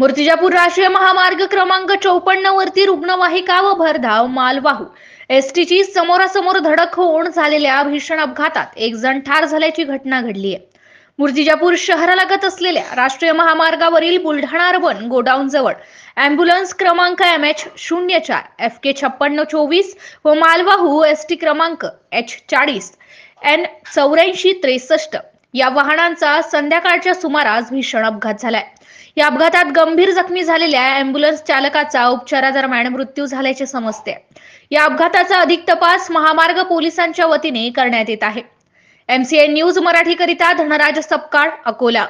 मूर्तिजापूर राष्ट्रीय महामार्ग क्रमांक चौपन्न वरती रुग्णवाहिका व भरधाव मालवाहू एसटीची समोरासमोर धडक होऊन झालेल्या भीषण अपघातात एक जण ठार झाल्याची घटना घडली आहे मूर्तिजापूर शहरालगत असलेल्या राष्ट्रीय महामार्गावरील बुलढाणा अर्बन गोडाऊन जवळ अँब्युलन्स क्रमांक एम एच शून्य चार एफ के छप्पन्न चोवीस व मालवाहू एस टी क्रमांक एच चाळीस एन चौऱ्याऐंशी त्रेसष्ट या वाहनांचा संध्याकाळच्या सुमारास भीषण अपघात झालाय या अपघातात गंभीर जखमी झालेल्या अँब्युलन्स चालकाचा उपचारादरम्यान मृत्यू झाल्याचे समजते या अपघाताचा अधिक तपास महामार्ग पोलिसांच्या वतीने करण्यात येत आहे एमसीए न्यूज मराठीकरिता धनराज सपकाळ अकोला